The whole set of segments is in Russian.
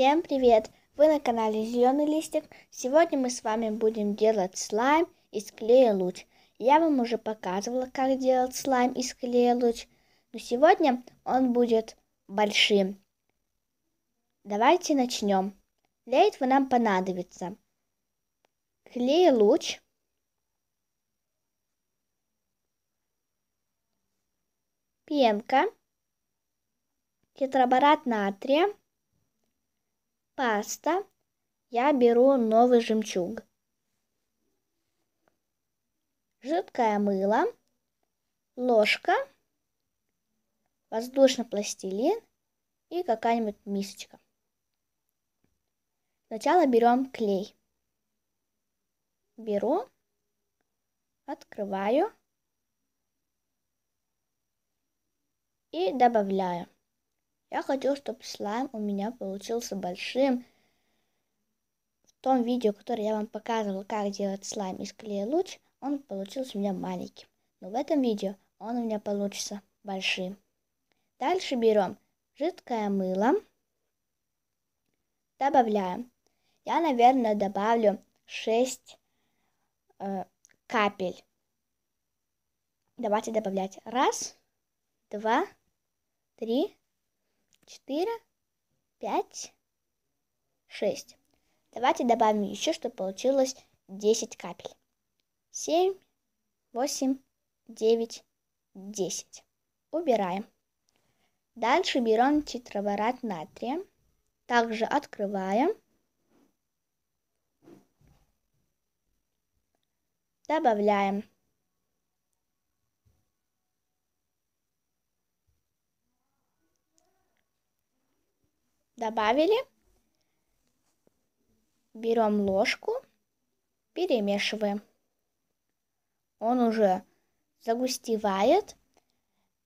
Всем привет! Вы на канале Зеленый Листик. Сегодня мы с вами будем делать слайм из клея луч. Я вам уже показывала, как делать слайм из клея луч. Но сегодня он будет большим. Давайте начнем. Для этого нам понадобится клей луч. Пенка. Тетраборат натрия паста. Я беру новый жемчуг. Жидкое мыло. Ложка. Воздушный пластилин. И какая-нибудь мисочка. Сначала берем клей. Беру. Открываю. И добавляю. Я хотел, чтобы слайм у меня получился большим. В том видео, которое я вам показывал, как делать слайм из клея луч, он получился у меня маленьким. Но в этом видео он у меня получится большим. Дальше берем жидкое мыло. Добавляем. Я, наверное, добавлю 6 э, капель. Давайте добавлять. Раз, два, три, четыре, пять, шесть. Давайте добавим еще, чтобы получилось 10 капель. семь восемь девять десять Убираем. Дальше берем тетраварат натрия. Также открываем. Добавляем добавили. Берем ложку, перемешиваем. Он уже загустевает,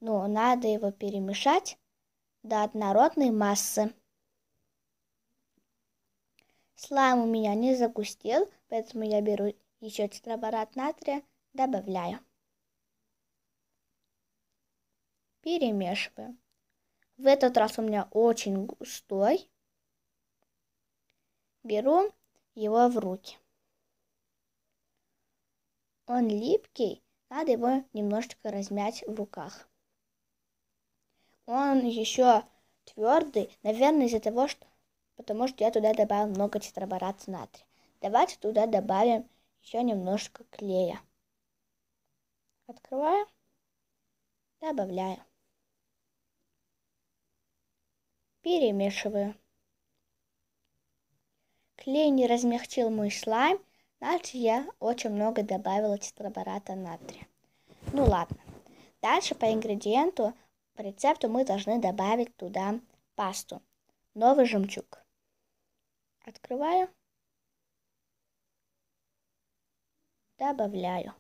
но надо его перемешать до однородной массы. Слайм у меня не загустел, поэтому я беру еще тетраборат натрия, добавляю. Перемешиваю. В этот раз у меня очень густой. Беру его в руки. Он липкий, надо его немножечко размять в руках. Он еще твердый, наверное, из-за того, что потому что я туда добавил много тетрабората натрия. Давайте туда добавим еще немножко клея. Открываю, добавляю. перемешиваю. Клей не размягчил мой слайм, значит я очень много добавила тетрабората натрия. Ну ладно. Дальше по ингредиенту, по рецепту мы должны добавить туда пасту. Новый жемчуг. Открываю. Добавляю.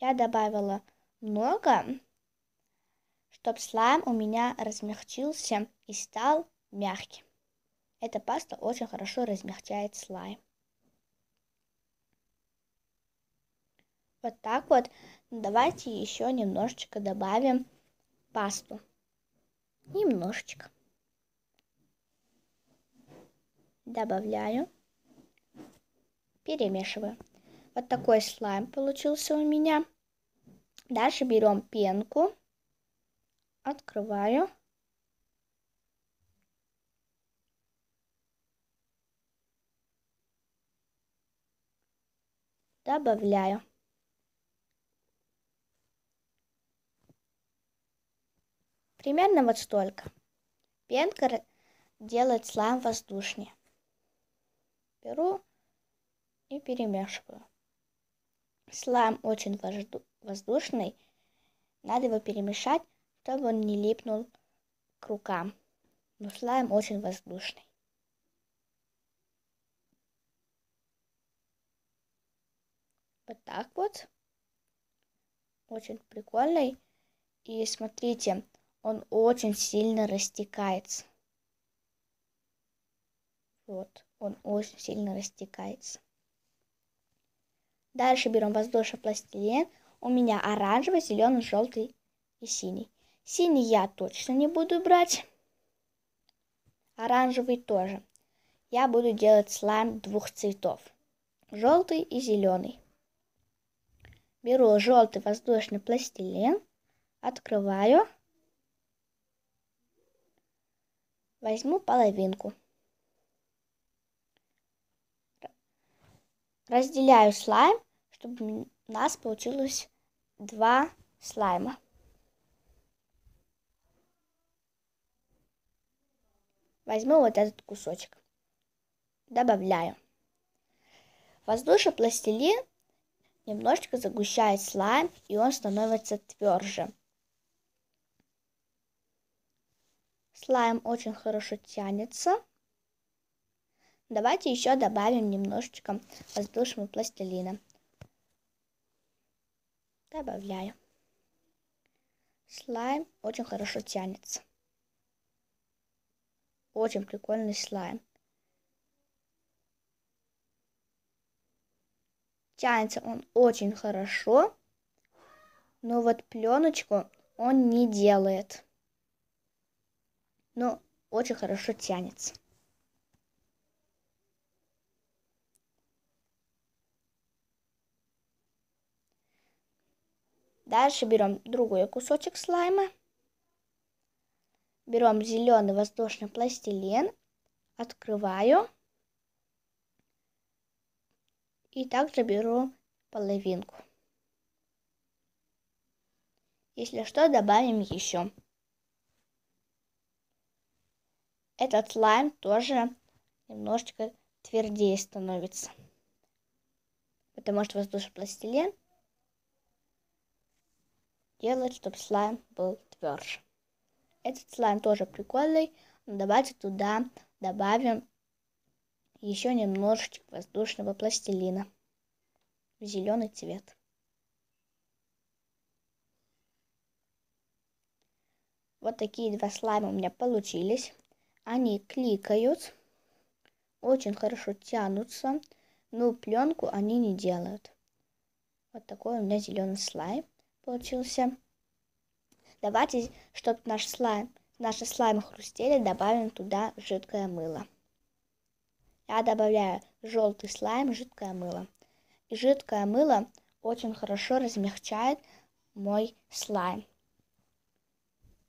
Я добавила много, чтоб слайм у меня размягчился и стал мягким. Эта паста очень хорошо размягчает слайм. Вот так вот. Давайте еще немножечко добавим пасту. Немножечко. Добавляю. Перемешиваю. Вот такой слайм получился у меня. Дальше берем пенку. Открываю. Добавляю. Примерно вот столько. Пенка делает слайм воздушнее. Беру и перемешиваю. Слайм очень воздушный. Надо его перемешать, чтобы он не липнул к рукам. Но слайм очень воздушный. Вот так вот. Очень прикольный. И смотрите, он очень сильно растекается. Вот, он очень сильно растекается. Дальше берем воздушный пластилин. У меня оранжевый, зеленый, желтый и синий. Синий я точно не буду брать. Оранжевый тоже. Я буду делать слайм двух цветов. Желтый и зеленый. Беру желтый воздушный пластилин. Открываю. Возьму половинку. Разделяю слайм, чтобы у нас получилось два слайма. Возьму вот этот кусочек. Добавляю. Воздушный пластилин немножечко загущает слайм, и он становится тверже. Слайм очень хорошо тянется. Давайте еще добавим немножечко воздушного пластилина. Добавляю. Слайм очень хорошо тянется. Очень прикольный слайм. Тянется он очень хорошо, но вот пленочку он не делает. Но очень хорошо тянется. Дальше берем другой кусочек слайма берем зеленый воздушный пластилин, открываю. И также беру половинку. Если что, добавим еще. Этот слайм тоже немножечко твердее становится. Потому что воздушный пластилин делает, чтобы слайм был тверже. Этот слайм тоже прикольный. Давайте туда добавим еще немножечко воздушного пластилина в зеленый цвет. Вот такие два слайма у меня получились. Они кликают, очень хорошо тянутся, но пленку они не делают. Вот такой у меня зеленый слайм получился. Давайте, чтобы наш слайм, наши слаймы хрустели, добавим туда жидкое мыло. Я добавляю желтый слайм, жидкое мыло. И жидкое мыло очень хорошо размягчает мой слайм.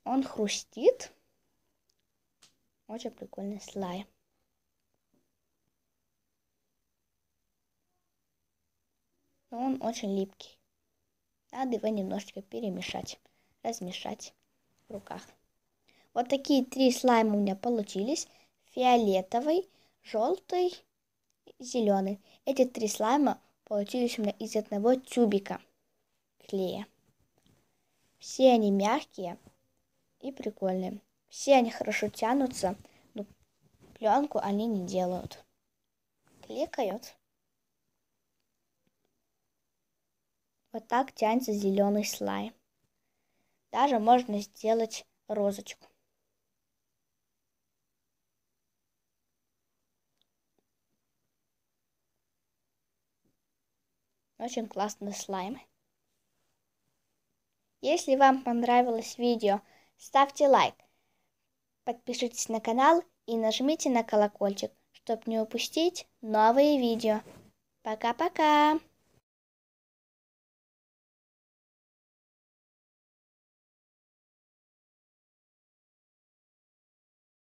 Он хрустит. Очень прикольный слайм. Но он очень липкий. Надо его немножечко перемешать размешать в руках. Вот такие три слайма у меня получились. Фиолетовый, желтый, зеленый. Эти три слайма получились у меня из одного тюбика клея. Все они мягкие и прикольные. Все они хорошо тянутся, но пленку они не делают. Кликают. Вот так тянется зеленый слайм. Даже можно сделать розочку. Очень классные слаймы. Если вам понравилось видео, ставьте лайк, подпишитесь на канал и нажмите на колокольчик, чтобы не упустить новые видео. Пока-пока!